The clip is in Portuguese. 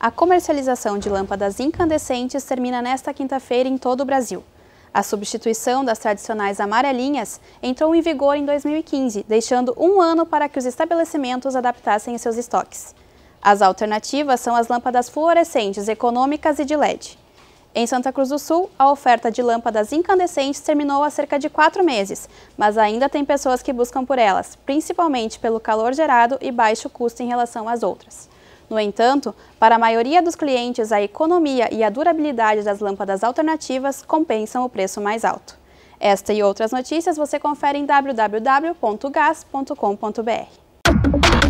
A comercialização de lâmpadas incandescentes termina nesta quinta-feira em todo o Brasil. A substituição das tradicionais amarelinhas entrou em vigor em 2015, deixando um ano para que os estabelecimentos adaptassem seus estoques. As alternativas são as lâmpadas fluorescentes econômicas e de LED. Em Santa Cruz do Sul, a oferta de lâmpadas incandescentes terminou há cerca de quatro meses, mas ainda tem pessoas que buscam por elas, principalmente pelo calor gerado e baixo custo em relação às outras. No entanto, para a maioria dos clientes, a economia e a durabilidade das lâmpadas alternativas compensam o preço mais alto. Esta e outras notícias você confere em www.gas.com.br.